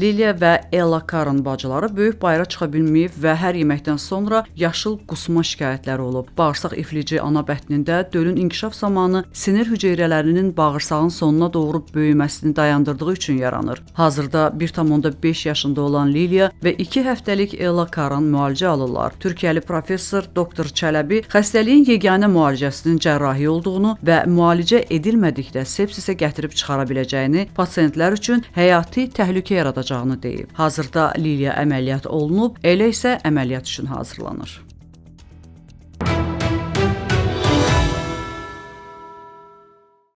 Liliya və Ella Karon bacıları böyük bayıra çıxa bilməyib və hər yeməkdən sonra yaşıl qusma şikayətləri olub. Bağırsaq iflici ana bətnində dölün inkişaf zamanı sinir hüceyrələrinin bağırsağın sonuna doğru böyüməsini dayandırdığı üçün yaranır. Hazırda 1.5 yaşında olan Liliya və 2 həftəlik Ella Karan müalicə alırlar. Türkiyəli professor doktor Çələbi xəstəliyin yeganə müalicəsinin cərrahi olduğunu və müalicə edilmədikdə sepsisə gətirib çıxara biləcəyini, pasientlər üçün həyati təhlükə yaradacağını olacağını deyib. Hazırda Liliya əməliyyat olunub, elə isə əməliyyat üçün hazırlanır.